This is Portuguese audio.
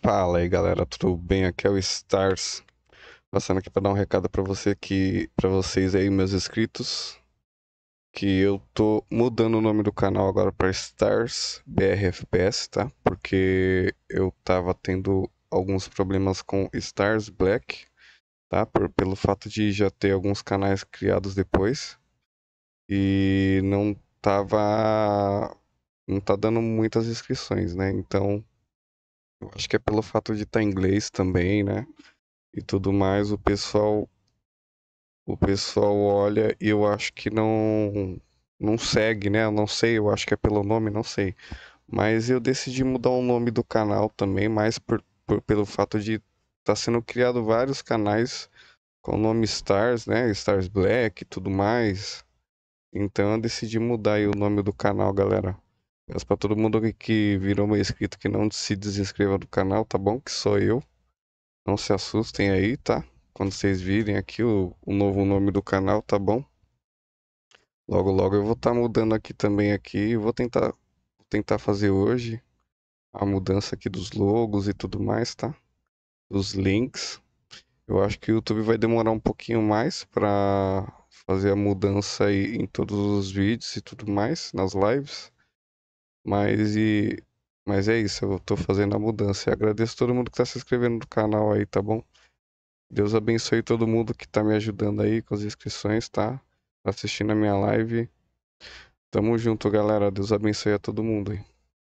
Fala aí galera, tudo bem? Aqui é o Stars, passando aqui para dar um recado para você que, para vocês aí meus inscritos, que eu tô mudando o nome do canal agora para Stars BRFPS, tá? Porque eu tava tendo alguns problemas com Stars Black, tá? Por, pelo fato de já ter alguns canais criados depois e não tava, não tá dando muitas inscrições, né? Então eu acho que é pelo fato de estar tá em inglês também, né? E tudo mais, o pessoal o pessoal olha e eu acho que não não segue, né? Eu não sei, eu acho que é pelo nome, não sei. Mas eu decidi mudar o nome do canal também, mais por, por pelo fato de tá sendo criado vários canais com o nome Stars, né? Stars Black e tudo mais. Então eu decidi mudar o nome do canal, galera. Mas para todo mundo que virou meu inscrito que não se desinscreva do canal, tá bom? Que sou eu. Não se assustem aí, tá? Quando vocês virem aqui o, o novo nome do canal, tá bom? Logo, logo eu vou estar tá mudando aqui também aqui. Vou tentar, tentar fazer hoje a mudança aqui dos logos e tudo mais, tá? Dos links. Eu acho que o YouTube vai demorar um pouquinho mais para fazer a mudança aí em todos os vídeos e tudo mais, nas lives. Mas e mas é isso, eu tô fazendo a mudança. E agradeço todo mundo que tá se inscrevendo no canal aí, tá bom? Deus abençoe todo mundo que tá me ajudando aí com as inscrições, tá? Assistindo a minha live. Tamo junto, galera. Deus abençoe a todo mundo aí.